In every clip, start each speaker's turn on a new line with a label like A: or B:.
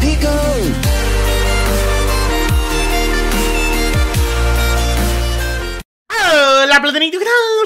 A: digo. Hola platanitos,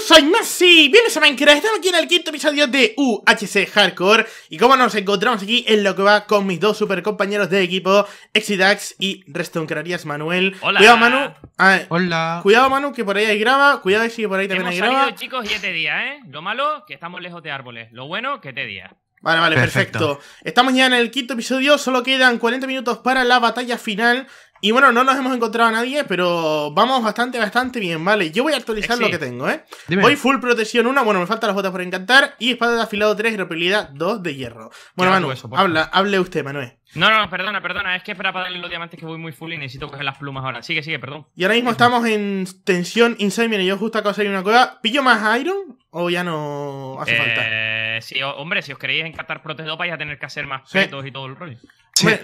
A: soy Messi, bienvenidos a Minecraft, estamos aquí en el quinto episodio de UHC Hardcore Y como nos encontramos aquí en lo que va con mis dos super compañeros de equipo, Exidax y Reston Manuel Hola Cuidado Manu, ah, Hola Cuidado Manu que por ahí hay grava, cuidado si por ahí también hay grava salido,
B: chicos siete días, eh, lo malo que estamos lejos de árboles, lo bueno que te día
A: Vale, vale, perfecto. Estamos ya en el quinto episodio, solo quedan 40 minutos para la batalla final. Y bueno, no nos hemos encontrado a nadie, pero vamos bastante, bastante bien, ¿vale? Yo voy a actualizar lo que tengo, ¿eh? Voy full protección 1, bueno, me faltan las botas por encantar, y espada de afilado 3 y repelida 2 de hierro. Bueno, Manu, habla, hable usted, Manuel.
B: No, no, perdona, perdona, es que para darle los diamantes que voy muy full y necesito coger las plumas ahora. Sigue, sigue, perdón.
A: Y ahora mismo estamos en tensión insane, mire, yo justo acabo de salir una cueva. ¿Pillo más Iron o ya no hace eh...
B: Pues, hombre, si os queréis encantar 2 vais a tener que hacer más petos y todo el rollo.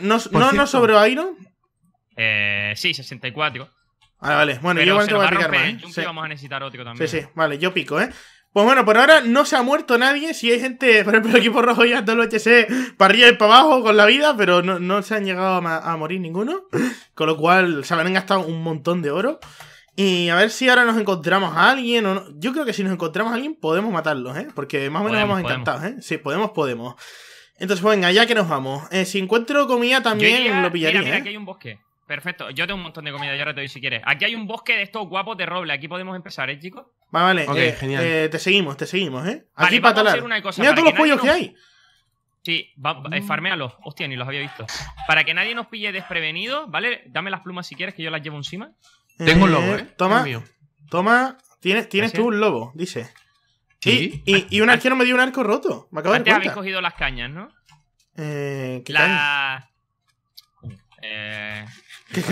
A: ¿No, no,
B: eh, sí, 64. Vale, vale. Bueno, yo voy a picar más. ¿eh? ¿eh? vamos a necesitar ótico también. Sí, sí,
A: vale, yo pico, ¿eh? Pues bueno, por ahora no se ha muerto nadie. Si hay gente, por ejemplo, el equipo rojo ya todo el HC para arriba y para abajo con la vida, pero no, se han llegado a, morir ninguno. Con lo cual se han gastado un montón de oro. Y a ver si ahora nos encontramos a alguien. O no. Yo creo que si nos encontramos a alguien podemos matarlos, ¿eh? Porque más o menos podemos, vamos encantados, ¿eh? Si podemos, podemos. Entonces, venga, ya que nos vamos. Eh, si encuentro comida también lo pillaría. mira, ¿eh? aquí hay
B: un bosque. Perfecto, yo tengo un montón de comida, ya ahora te doy si quieres. Aquí hay un bosque de estos guapos de roble, aquí podemos empezar, ¿eh, chicos? Vale, vale, eh, genial.
A: te seguimos, te seguimos, ¿eh? Aquí para talar. mira todos los pollos que hay.
B: Sí, va, mm. farméalos. Hostia, ni los había visto. Para que nadie nos pille desprevenido, ¿vale? Dame las plumas si quieres, que yo las llevo encima.
A: Tengo un eh, lobo, ¿eh? Toma. Toma. Tienes, tienes tú un lobo, dice. Sí. Y, y, un ah. arquero me dio un arco roto. Me acabo Antes de habéis
B: cogido las cañas, ¿no?
A: Eh, ¿Qué
B: la... Eh, ¿Qué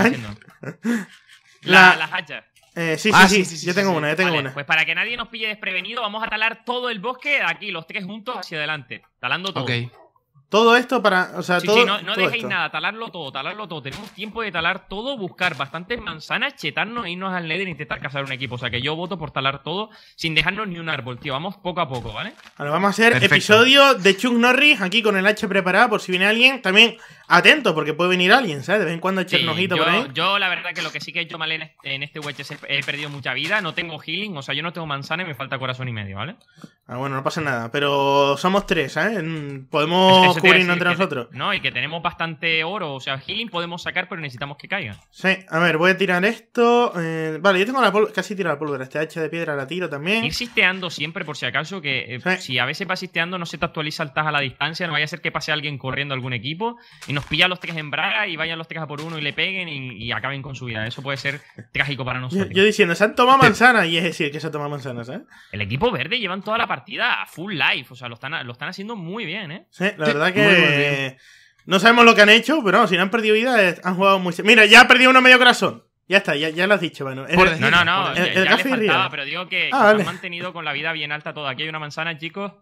B: La... Las hachas. Eh, sí, sí, ah, sí, sí, yo tengo una, yo tengo una. Pues para que nadie nos pille desprevenido, vamos a talar todo el bosque aquí, los tres juntos hacia adelante, talando todo. Ok.
A: Todo esto para. O sea, sí, todo, sí, no, dejéis nada,
B: talarlo todo, talarlo todo. Tenemos tiempo de talar todo, buscar bastantes manzanas, chetarnos e irnos al Nether e intentar cazar un equipo. O sea que yo voto por talar todo sin dejarnos ni un árbol, tío. Vamos poco a poco, ¿vale?
A: Ahora vamos a hacer episodio de Chuck Norris aquí con el hacha preparado por si viene alguien. También atento, porque puede venir alguien, ¿sabes? De vez en cuando echar por ahí.
B: Yo, la verdad, que lo que sí que he hecho mal en este, en este es he perdido mucha vida, no tengo healing, o sea, yo no tengo manzana y me falta corazón y medio, ¿vale?
A: Ah, bueno, no pasa nada, pero somos tres, ¿eh? Podemos. entre nosotros.
B: no, y que tenemos bastante oro. O sea, healing podemos sacar, pero necesitamos que caiga.
A: Sí, a ver, voy a tirar esto. Eh, vale, yo tengo la Casi tiro la pólvora. Este hacha de piedra la tiro también. Ir
B: sisteando siempre, por si acaso, que eh, si a veces vas sisteando, no se te actualiza el TAS a la distancia. No vaya a ser que pase alguien corriendo a algún equipo y nos pilla los tres en braga y vayan los tres a por uno y le peguen y, acaben con su vida. Eso puede ser trágico para nosotros.
A: Yo, diciendo, se han tomado manzanas. Y es decir, que se han tomado manzanas, ¿eh?
B: El equipo verde llevan toda la partida a full life. O sea, lo están, lo están haciendo muy bien, ¿eh? Sí, la verdad que.
A: no sabemos lo que han hecho, pero si no han perdido vida, han jugado muy. Mira, ya ha perdido uno medio corazón. Ya está, ya, lo has dicho, bueno. no, no, no. ya, le faltaba, pero digo que, lo ah, han mantenido
B: con la vida bien alta todo Aquí hay una manzana, chicos.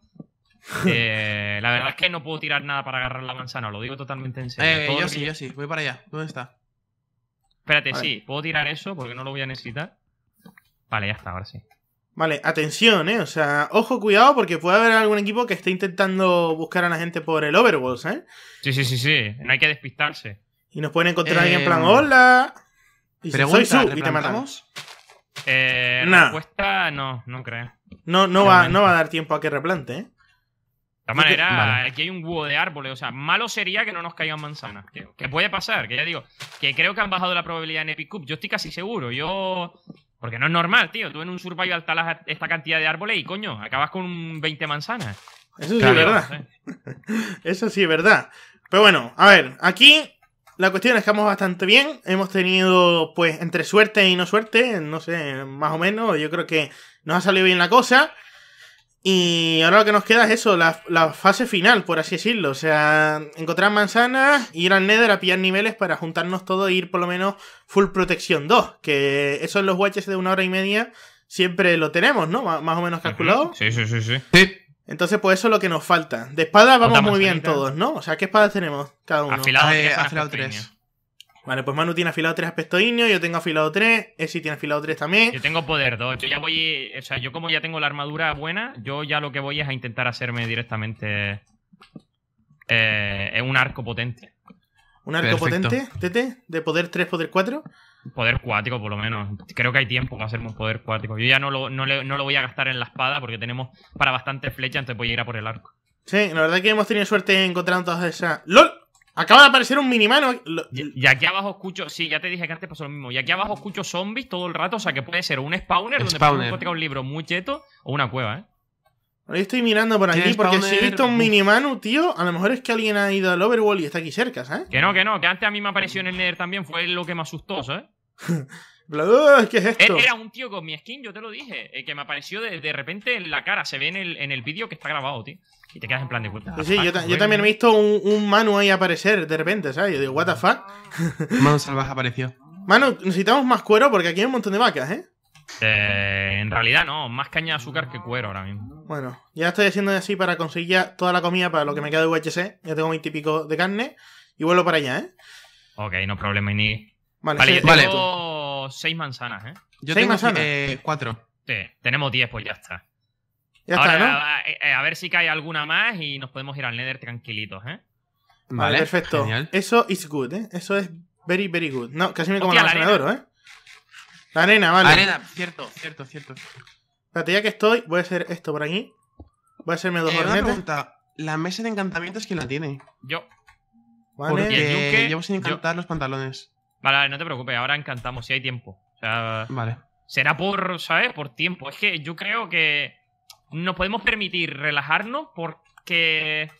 B: Eh, la verdad es que no puedo tirar nada para agarrar la manzana, lo digo totalmente en serio. Eh, yo sí, yo
A: sí, voy para allá. ¿Dónde está?
B: Espérate, sí, puedo tirar eso porque no lo voy a necesitar. Vale, ya está, ahora sí.
A: Vale, atención, ¿eh? O sea, ojo, cuidado, porque puede haber algún equipo que esté intentando buscar a la gente por el Overwatch, ¿eh?
B: Sí, sí, sí, sí. No hay que despistarse.
A: Y nos pueden encontrar ahí en plan, eh, hola. soy y te matamos.
B: Eh, La Respuesta, no, no creo. No, va, no va
A: a dar tiempo a que replante, ¿eh? De todas
B: aquí hay un búho de árboles. O sea, malo sería que no nos caigan manzanas. Que, que, puede pasar, que ya digo, que creo que han bajado la probabilidad en Epic Cup. Yo estoy casi seguro. Yo porque no es normal, tío. Tú en un survival talas esta cantidad de árboles y, coño, acabas con 20 manzanas. Eso sí es verdad.
A: Eso sí es verdad. Pero bueno, a ver, aquí la cuestión es que vamos bastante bien. Hemos tenido, pues, entre suerte y no suerte, no sé, más o menos. Yo creo que nos ha salido bien la cosa. Y ahora lo que nos queda es eso, la, fase final, por así decirlo. O sea, encontrar manzanas, ir al Nether a pillar niveles para juntarnos todo e ir por lo menos full protección 2. Que eso en los watches de una hora y media siempre lo tenemos, ¿no? más o menos calculado.
B: Sí, sí, sí, sí. sí.
A: Entonces, pues eso es lo que nos falta. De espadas vamos muy bien todos, ¿no? O sea, ¿qué espadas tenemos cada uno? Afilado, eh, afilado Vale, pues Manu tiene afilado 3 aspecto indio, yo tengo afilado
B: 3, Esi tiene afilado 3 también. Yo tengo poder 2, yo ya voy, o sea, yo como ya tengo la armadura buena, yo ya lo que voy es a intentar hacerme directamente eh, un arco potente. ¿Un arco potente, Tete? ¿De poder 3, poder 4? Poder cuático, por lo menos. Creo que hay tiempo para hacerme un poder cuático. Yo ya no lo, no, lo voy a gastar en la espada porque tenemos para bastantes flechas, entonces voy a ir a por el arco.
A: Sí, la verdad es que hemos tenido suerte encontrando todas esas... ¡LOL!
B: Acaba de aparecer un minimano. Y, aquí abajo escucho. Sí, ya te dije que antes pasó lo mismo. Y aquí abajo escucho zombies todo el rato. O sea que puede ser un spawner, donde donde puedes un libro muy cheto o una cueva, ¿eh?
A: estoy mirando por aquí porque si he visto un minimano, tío, a lo mejor es que alguien ha ido al Overworld y está aquí cerca, ¿sabes? Que
B: no, que no, que antes a mí me apareció en el Nether también, fue lo que me asustó, ¿sabes?
A: Ah, ¿Qué es esto? E-, era
B: un tío con mi skin, yo te lo dije. Eh, que me apareció de, repente en la cara. Se ve en el, vídeo que está grabado, tío. Y te quedas en plan de Sí, yo, también he
A: visto un, un, Manu ahí aparecer de repente, ¿sabes? Yo digo, ¿What the fuck? Manu Salvaje apareció. Manu, necesitamos más cuero porque aquí hay un montón de vacas, ¿eh?
B: ¿eh? en realidad no, más caña de azúcar que cuero ahora mismo.
A: Bueno, ya estoy haciendo así para conseguir ya toda la comida para lo que me queda de UHC. Ya tengo mi típico de
B: carne y vuelvo para allá, ¿eh? Ok, no problema, ni... Vale, vale, seis manzanas, ¿eh? Yo tengo, manzanas? Eh, cuatro. tenemos diez, pues ya está. Ya está, ¿no? Eh, eh, a, ver si cae alguna más y nos podemos ir al Nether tranquilitos, ¿eh?
A: Vale, perfecto. Eso is good, ¿eh? Eso es very, very good. No, casi me como el almacenador, ¿eh? La arena, vale. La arena, cierto, cierto, cierto. Espérate, ya que estoy, voy a hacer esto por aquí. Voy a hacerme dos eh, pregunta. ¿La mesa de encantamientos quien la tiene? Yo. Vale. Porque llevo sin encantar los pantalones.
B: Vale, no te preocupes, ahora encantamos, si hay tiempo. O sea, vale. Será por, ¿sabes? Por tiempo. Es que yo creo que nos podemos permitir relajarnos porque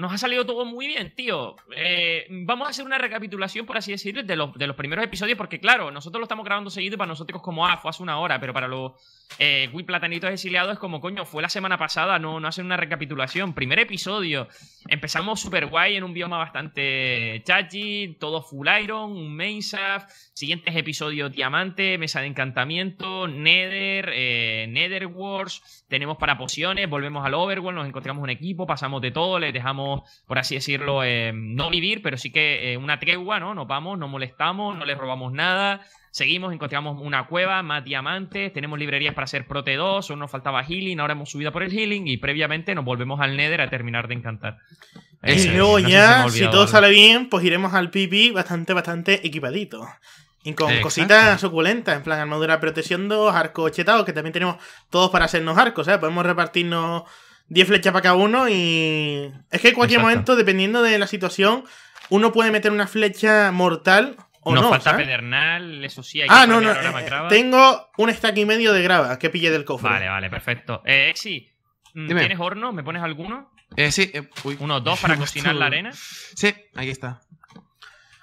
B: nos ha salido todo muy bien, tío. Eh, vamos a hacer una recapitulación, por así decirlo, de los, primeros episodios, porque claro, nosotros lo estamos grabando seguido y para nosotros como, ah, fue hace una hora, pero para los eh, Wii Platanitos exiliados es como, coño, fue la semana pasada, no, no hacen una recapitulación. Primer episodio, empezamos super guay en un bioma bastante chachi, todo full iron, un mainsaf siguientes episodios diamante, mesa de encantamiento, nether, eh, nether wars, tenemos para pociones, volvemos al overworld, nos encontramos un equipo, pasamos de todo, les dejamos por así decirlo, eh, no vivir, pero sí que eh, una tregua, ¿no? Nos vamos, no molestamos, no les robamos nada, seguimos, encontramos una cueva, más diamantes, tenemos librerías para hacer Prote 2, solo nos faltaba healing, ahora hemos subido por el healing y previamente nos volvemos al Nether a terminar de encantar. y luego ya, si, todo sale
A: bien, pues iremos al pp bastante, bastante equipadito. Y con cositas suculentas, en plan armadura protección 2, arco chetado, que también tenemos todos para hacernos arcos, sea, Podemos repartirnos 10 flechas para cada uno y... Es que en cualquier momento, dependiendo de la situación, uno puede meter una flecha mortal o Nos no. falta
B: pedernal, eso sí. ah, no, no. Eh, tengo
A: un stack y medio de grava que pillé del cofre. Vale, vale,
B: perfecto. Eh, Exi, mm, ¿tienes horno? ¿Me pones alguno?
A: Eh, sí. Eh, uno uy. dos para cocinar la arena.
B: Sí,
A: aquí está.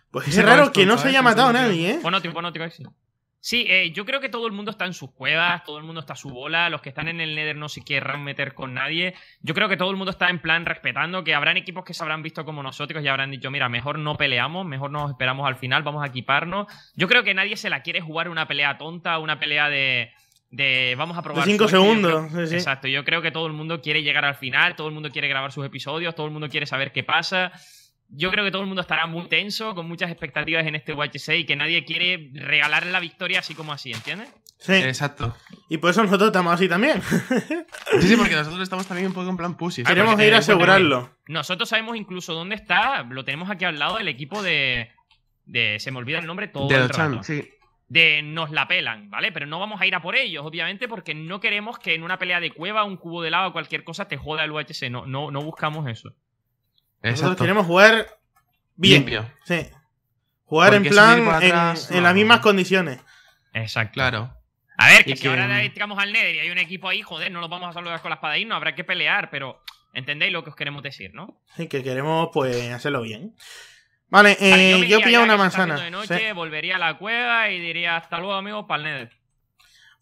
A: Pues es raro que no se haya matado nadie, ¿eh?
B: Ponótico, ponótico, Exi. Sí, eh, yo creo que todo el mundo está en sus cuevas, todo el mundo está a su bola, los que están en el Nether no se quieran meter con nadie. Yo creo que todo el mundo está en plan respetando que habrán equipos que se habrán visto como nosotros y habrán dicho, mira, mejor no peleamos, mejor nos esperamos al final, vamos a equiparnos. Yo creo que nadie se la quiere jugar una pelea tonta, una pelea de, vamos a probar. De cinco segundos. sí. Exacto, yo creo que todo el mundo quiere llegar al final, todo el mundo quiere grabar sus episodios, todo el mundo quiere saber qué pasa yo creo que todo el mundo estará muy tenso, con muchas expectativas en este UHC y que nadie quiere regalar la victoria así como así, ¿entiendes?
A: Sí. Exacto. Y por eso nosotros estamos así también. sí,
B: sí, porque nosotros estamos también un poco
A: en plan pussy. Queremos ir a asegurarlo.
B: Nosotros sabemos incluso dónde está, lo tenemos aquí al lado del equipo de. se me olvida el nombre todo de el rato. sí. De nos la pelan, ¿vale? Pero no vamos a ir a por ellos, obviamente, porque no queremos que en una pelea de cueva, un cubo de lava o cualquier cosa te joda el UHC. No, no, no buscamos eso. Nosotros queremos
A: jugar bien. Sí. Jugar en plan, en, las mismas condiciones.
B: Exacto. Claro. A ver, que, si ahora entramos al Nether y hay un equipo ahí, joder, no lo vamos a saludar con la espada ahí, no habrá que pelear, pero entendéis lo que os queremos decir, ¿no?
A: Sí, que queremos, pues, hacerlo bien. Vale, eh, yo, pillé una manzana. De noche,
B: volvería a la cueva y diría hasta luego, amigo, para el Nether.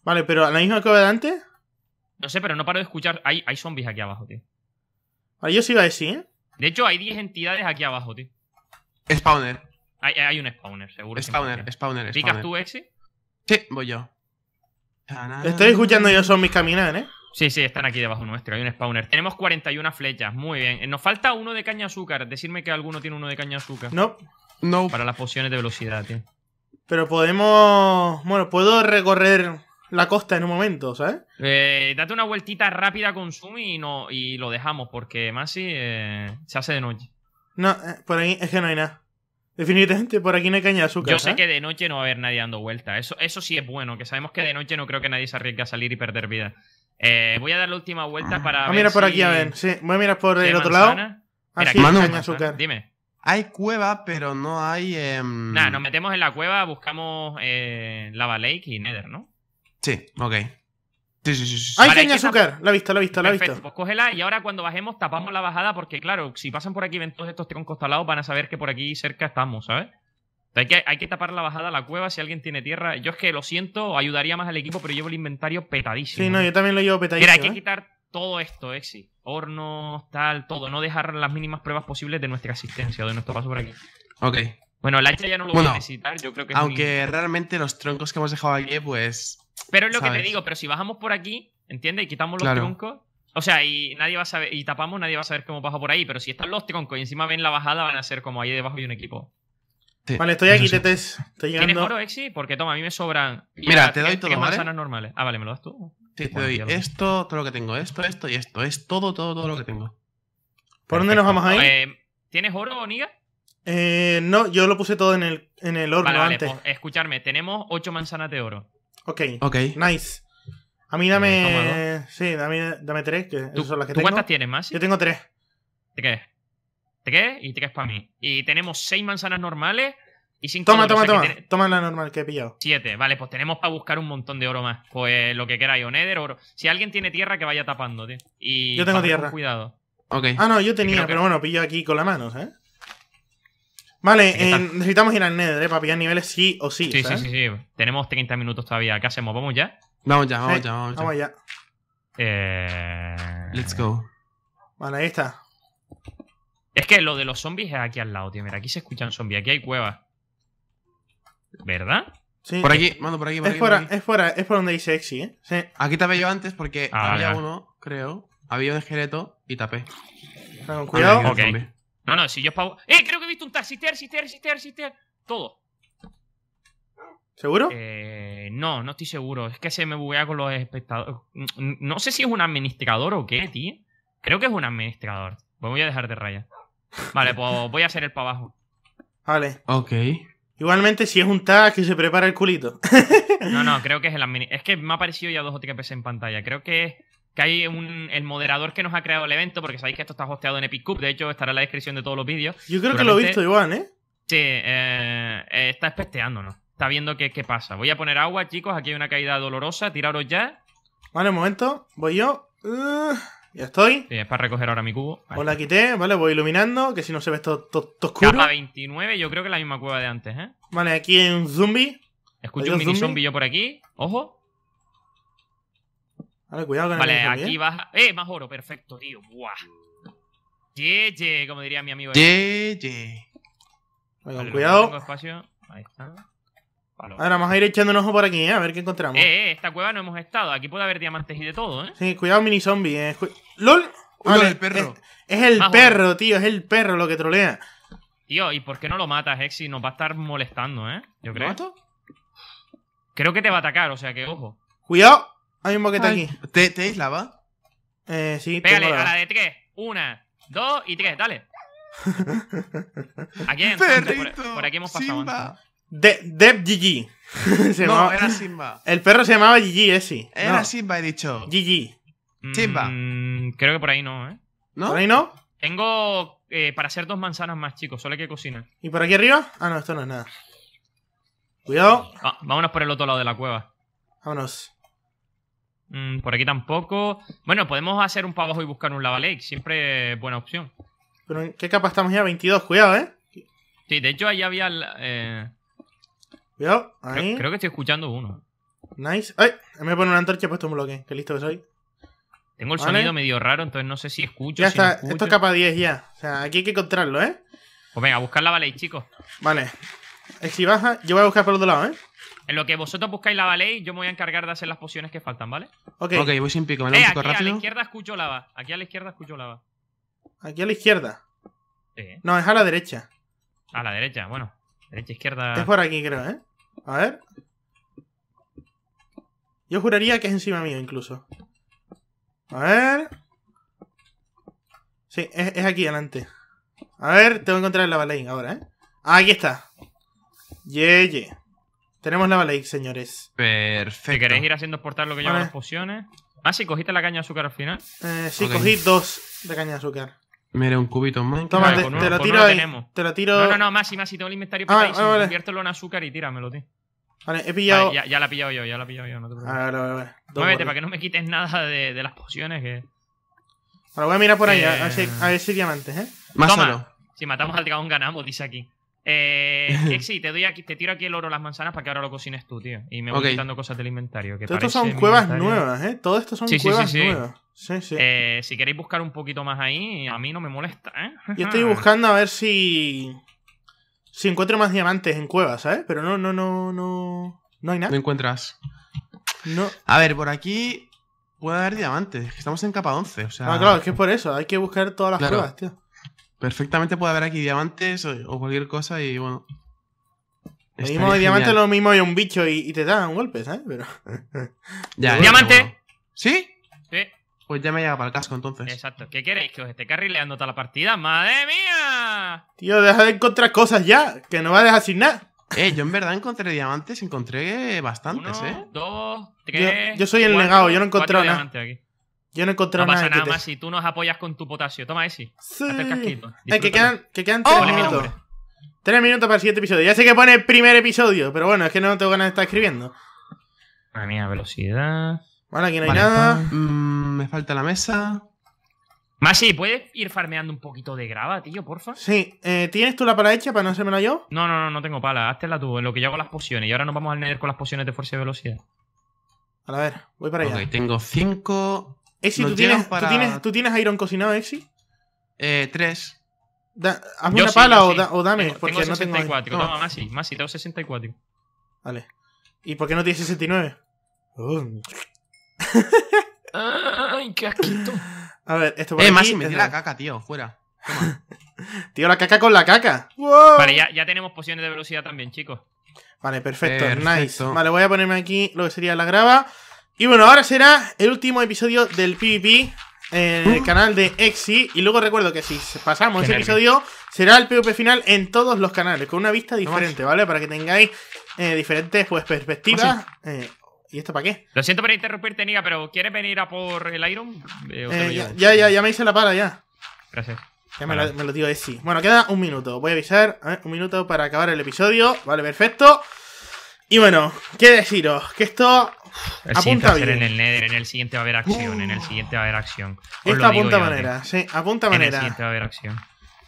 A: Vale, pero ¿a la misma cueva de antes?
B: No sé, pero no paro de escuchar. Hay, hay zombies aquí abajo, tío.
A: yo sí iba a decir, ¿eh?
B: De hecho, hay 10 entidades aquí abajo, tío. Spawner. Hay, un spawner, seguro. Spawner, spawner, spawner. ¿Picas tú ese? Sí, voy yo. Estoy escuchando yo
A: son mis caminadas, ¿eh?
B: Sí, sí, están aquí debajo nuestro, hay un spawner. Tenemos 41 flechas, muy bien. Eh, nos falta uno de caña azúcar. Decirme que alguno tiene uno de caña azúcar. No. No. Para las pociones de velocidad, tío. Pero podemos...
A: Bueno, puedo recorrer la costa en un momento, ¿sabes?
B: Eh, date una vueltita rápida con Zoom y, no, y lo dejamos, porque Masi eh, se hace de noche.
A: No, eh, por ahí es que no hay nada. Definitivamente por aquí no hay caña de azúcar. Yo sé
B: que de noche no va a haber nadie dando vuelta Eso, eso sí es bueno, que sabemos que de noche no creo que nadie se arriesgue a salir y perder vida. Eh, voy a dar la última vuelta para. Ah, voy a mirar por aquí, a ver. Sí, voy a mirar por el otro lado. Ah, caña azúcar. Dime.
A: Hay cueva, pero
B: no hay. Em, nada, nos metemos en la cueva, buscamos eh, Lava Lake y Nether, ¿no?
A: Sí, ok. Sí, sí, sí. sí. Ahí azúcar. La visto, la vista, la Perfecto, Pues
B: cógela y ahora cuando bajemos tapamos la bajada porque, claro, si pasan por aquí todos estos troncos talados van a saber que por aquí cerca estamos, ¿sabes? Hay que, hay que tapar la bajada, a la cueva, si alguien tiene tierra. Yo es que lo siento, ayudaría más al equipo, pero llevo el inventario petadísimo. Sí, no, yo también lo llevo petadísimo. Mira, hay que ¿eh? quitar todo esto, Exi. ¿eh? Hornos, tal, todo. No dejar las mínimas pruebas posibles de nuestra existencia o de nuestro paso por aquí. Ok. Bueno, el hacha ya no lo voy a necesitar, yo creo que... aunque realmente los
A: troncos que hemos dejado aquí, pues
B: pero es lo que te digo, pero si bajamos por aquí, ¿entiendes? Y quitamos los troncos. O sea, y nadie va a saber, y tapamos, nadie va a saber cómo baja por ahí. Pero si están los troncos y encima ven la bajada, van a ser como ahí debajo de un equipo. vale, estoy aquí, Tetes. ¿Tienes oro, Exi? Porque toma, a mí me sobran. Mira, te doy todo, ¿vale? manzanas normales. Ah, vale, ¿me lo das tú? Sí, te doy
A: esto, todo lo que tengo, esto, esto y esto. Es todo, todo, todo lo que tengo. ¿Por dónde nos vamos ahí eh,
B: ¿Tienes oro, Niga?
A: Eh, no, yo lo puse todo en el, en el horno vale, antes. Pues,
B: escucharme, tenemos ocho manzanas de oro. Ok. Nice.
A: A mí eh, dame.
B: sí, dame,
A: dame tres, que son las que ¿tú cuántas tienes más? Yo tengo tres.
B: ¿Te ¿Qué? y tres para mí. Y tenemos seis manzanas normales y cinco. Toma, toma, toma.
A: Toma la normal que he pillado.
B: Siete, vale, pues tenemos para buscar un montón de oro más. Pues lo que queráis, o Nether, oro. Si alguien tiene tierra, que vaya tapando, tío. yo tengo tierra. Cuidado. Ok. Ah, no, yo tenía, pero bueno,
A: pillo aquí con la mano, ¿eh? Vale, necesitamos ir al Nether, ¿eh? Para pillar niveles sí o sí. Sí, ¿sabes? sí, sí, sí.
B: Tenemos 30 minutos todavía. ¿Qué hacemos? ¿Vamos ya?
A: Vamos ya, vamos ya, vamos ya. Vamos
B: ya. Eh...
A: Let's go. Vale, ahí está.
B: Es que lo de los zombies es aquí al lado, tío. Mira, aquí se escuchan zombies. Aquí hay cuevas. ¿Verdad? Sí. Por aquí, mando por aquí, por es fuera,
A: Es fuera, es por donde dice Exi, ¿eh? Sí.
B: Aquí tapé yo antes porque ah, había uno,
A: creo. Había un esqueleto y tapé.
B: Cuidado. No, no, si yo pago... ¡Eh! Creo que he visto un taxi, taxi, taxi, taxi, Todo. ¿Seguro? Eh, no, no estoy seguro. Es que se me buguea con los espectadores. No sé si es un administrador o qué, tío. Creo que es un administrador. Pues voy a dejar de raya. Vale, pues voy a hacer el para abajo. Vale.
A: Ok. Igualmente, si es un tag que se prepara el culito.
B: no, no, creo que es el administrador. Es que me ha aparecido ya dos o veces en pantalla. Creo que es que hay un, el moderador que nos ha creado el evento, porque sabéis que esto está hosteado en Epic Cup, de hecho estará en la descripción de todos los vídeos. Yo creo que lo he visto, igual, ¿eh? Sí, eh, eh, está espesteándonos, está viendo qué, qué pasa. Voy a poner agua, chicos, aquí hay una caída dolorosa, tiraros ya.
A: Vale, un momento, voy yo. Uh, ya estoy.
B: Sí, es para recoger ahora mi cubo.
A: Hola, la quité, vale, voy iluminando, que si no se ve todo oscuro. Capa
B: 29, yo creo que es la misma cueva de antes, ¿eh?
A: Vale, aquí hay un zombie. Escucho un mini zombie
B: yo por aquí, ojo cuidado con vale, Vale, aquí baja ¿eh? ¡Eh! Más oro, perfecto, tío. ¡Buah! Yeye, como diría mi amigo. Yeye.
A: ye este. cuidado.
B: espacio. Ahí está. Ahora
A: vamos a ir echando un ojo por aquí, ¿eh? a ver qué encontramos.
B: Eh, eh, esta cueva no hemos estado. Aquí puede haber diamantes y de todo, ¿eh?
A: Sí, cuidado, mini zombie. ¿eh? ¡Lol! el perro. Es, el ah, perro, tío. Es el perro lo que trolea.
B: Tío, ¿y por qué no lo matas, Si Nos va a estar molestando, ¿eh? Yo creo. ¿Mato? Creo que te va a atacar, o sea que ojo.
A: ¡Cuidado! Hay un boquete está aquí. ¿Te, ¿Te Eh, sí, Pégale, a la
B: de tres. Una, dos y tres, dale.
A: aquí quién? por, por, aquí hemos pasado antes. De Deb Gigi. no, era Simba. El perro se llamaba GG, ese. Sí. Era Simba, he dicho. GG. Mm,
B: Simba. creo que por ahí no, ¿eh? ¿No? ¿Por ahí no? Tengo eh, para hacer dos manzanas más, chicos. Solo hay que cocinar.
A: ¿Y por aquí arriba? Ah, no, esto no es nada.
B: Cuidado. vámonos por el otro lado de la cueva. Vámonos. Mm, por aquí tampoco. Bueno, podemos hacer un para abajo y buscar un lava lake. Siempre buena opción.
A: Pero ¿en qué capa estamos ya? 22, cuidado,
B: ¿eh? Sí, de hecho ahí había... Eh... Cuidado, ahí. Creo, que estoy escuchando uno.
A: Nice. ¡Ay! Me pone una antorcha y he puesto pues, un bloque. Qué listo que soy.
B: Tengo el sonido medio raro, entonces no sé si escucho. Ya está, esto es
A: capa 10 ya. O sea, aquí hay que encontrarlo, ¿eh?
B: Pues venga, buscar la lake, chicos. Vale.
A: si baja, yo voy a buscar por otro lado, ¿eh? En lo que vosotros
B: buscáis la ley, yo me voy a encargar de hacer las pociones que faltan, ¿vale? Ok, okay
A: voy sin pico, me lo eh, rápido. aquí A la
B: izquierda escucho lava. Aquí a la izquierda escucho lava.
A: Aquí a la izquierda. Sí. No, es a la derecha.
B: A la derecha, bueno. Derecha, izquierda. Es por aquí,
A: creo, ¿eh? A ver. Yo juraría que es encima mío, incluso. A ver. Sí, es, aquí adelante. A ver, tengo que encontrar la balay ahora, ¿eh? Ah, aquí está. Yeye. Tenemos la lake, señores.
B: Perfecto. Si queréis ir haciendo exportar lo que vale. las pociones. Ah, ¿sí cogiste la caña de azúcar al final. Eh, sí, cogí dos de caña de azúcar. Mira, un cubito más. Toma, pues te, lo pues tiro ahí. Te lo tiro. No, no, no, Masi, Masi. tengo el inventario ah, por ahí, conviértelo en azúcar y tíramelo, tío. Vale, he pillado. ya, la he pillado yo, ya la he pillado yo, no te preocupes. Vale, vale, vale. Muévete para que no me quites nada de, las pociones que.
A: Ahora voy a mirar por ahí, a, ver si, eh, hay diamantes, ¿eh? Más Toma.
B: Si matamos al dragón ganamos, dice aquí. Eh, sí, te doy aquí, te tiro aquí el oro las manzanas para que ahora lo cocines tú, tío. Y me voy quitando cosas del inventario. Que son cuevas nuevas, ¿eh? Todo esto son cuevas sí, sí, Sí, sí. Eh, si queréis buscar un poquito más ahí, a mí no me molesta, ¿eh? Yo estoy
A: buscando a ver si. Si encuentro más diamantes en cuevas, ¿sabes? Pero no, no, no, no. No hay nada. No encuentras. No. A ver, por aquí puede haber diamantes. Estamos en capa 11, o sea. Ah, claro, es que es por eso. Hay que buscar todas las cuevas, tío perfectamente puede haber aquí diamantes o, cualquier cosa y bueno. Lo mismo de diamante lo mismo y un bicho y, te dan golpes, ¿sabes? Pero... ya, ¡Diamante! ¿Sí? Sí. Pues ya me llega para el casco entonces.
B: Exacto. ¿Qué queréis? Que os esté carrileando toda la partida. ¡Madre mía!
A: Tío, deja de encontrar cosas ya, que no va a dejar sin nada. Eh, yo en verdad encontré diamantes, encontré bastantes, ¿eh?
B: Dos, tres. Yo, soy el legado, negado, yo no he encontrado nada. Aquí.
A: Yo no nada. pasa nada más
B: si tú nos apoyas con tu potasio. Toma ese. Sí.
A: que quedan, ¡Oh! tres minutos. Tres minutos para el siguiente episodio. Ya sé que pone el primer episodio, pero bueno, es que no tengo ganas de estar escribiendo. Madre mía, velocidad. Bueno, aquí no hay nada. Mm, me falta la mesa.
B: Masi, ¿puedes ir farmeando un poquito de grava, tío, porfa? Sí, eh, ¿tienes tú la pala hecha para no hacérmela yo? No, no, no, no tengo pala, la tú, en lo que yo hago las pociones. Y ahora nos vamos a Nether con las pociones de fuerza y velocidad.
A: A ver, voy para allá. tengo cinco
B: Exi, ¿tú tienes, ¿tú, tienes,
A: ¿tú tienes Iron cocinado, Exi?
B: Eh, tres. hazme una pala o, dame, tengo, tengo 64. no Toma, Masi, Masi, tengo 64. Vale. ¿Y por qué
A: no tienes 69?
B: Ay, qué asquito. A ver, esto por Eh, Masi, me tira la caca, tío, fuera.
A: tío, la caca con la caca. Vale, ya,
B: ya, tenemos pociones de velocidad también, chicos.
A: Vale, perfecto, nice. Vale, voy a ponerme aquí lo que sería la grava. Y bueno, ahora será el último episodio del PvP en el canal de Exi. Y luego recuerdo que si pasamos ese episodio, será el PvP final en todos los canales, con una vista diferente, ¿vale? Para que tengáis eh, diferentes pues, perspectivas. Eh, ¿Y esto para qué?
B: Lo siento por interrumpirte, Niga, pero ¿quieres venir a por el Iron? Eh, ya,
A: ya, ya, me hice la para, ya. Gracias. Ya me, lo, digo Exi. Bueno, queda un minuto. Voy a avisar. un minuto para acabar el episodio. Vale, perfecto. Y bueno, qué deciros, que esto
B: el siguiente va a ser en el Nether, en el siguiente va a haber acción, en el siguiente va a haber acción. apunta manera, sí,
A: apunta manera. va a haber acción.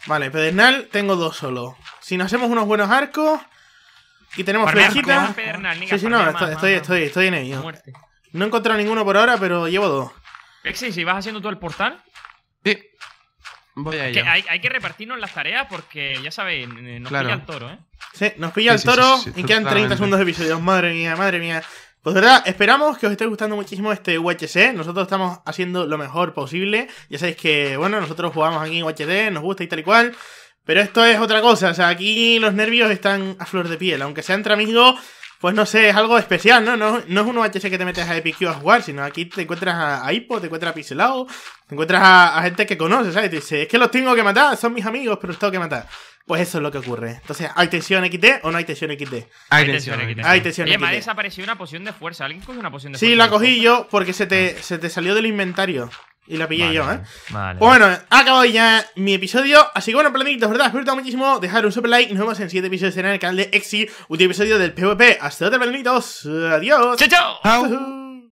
A: Vale, pedernal tengo dos solo. Si nos hacemos unos buenos arcos y tenemos flechitas. Sí, sí, no, estoy, estoy, estoy, en ello. No he encontrado ninguno por ahora, pero llevo dos.
B: si vas haciendo tú el portal.
A: Sí. Voy a
B: Hay, que repartirnos las tareas porque ya sabéis, nos pilla el toro, ¿eh?
A: Sí, nos pilla el toro y quedan 30 segundos de episodios. Madre mía, madre mía. Pues verdad, esperamos que os esté gustando muchísimo este UHC. E. Nosotros estamos haciendo lo mejor posible. Ya sabéis que, bueno, nosotros jugamos aquí en UHD, e, nos gusta y tal y cual. Pero esto es otra cosa. O sea, aquí los nervios están a flor de piel. Aunque sea entre amigos, pues no sé, es algo especial, ¿no? No, no es un UHC que te metes a EPQ a jugar, sino aquí te encuentras a, Hippo, te encuentras a Pixelado, te encuentras a, gente que conoces, ¿sabes? Y te dice, es que los tengo que matar, son mis amigos, pero los tengo que matar. Pues eso es lo que ocurre. Entonces, ¿hay tensión XD o no hay tensión XD? Hay tensión XD. Hay tensión me
B: una poción de fuerza. ¿Alguien cogió una poción de fuerza? Sí, la cogí
A: yo porque se te, se te salió del inventario. Y la pillé yo, ¿eh? Vale. Pues bueno, acabado ya mi episodio. Así que bueno, planitos, ¿verdad? Espero muchísimo. Dejar un super like. Y Nos vemos en el siguiente episodio en el canal de Exi. Último episodio del PvP. Hasta otro planitos. Adiós. Chao, chao.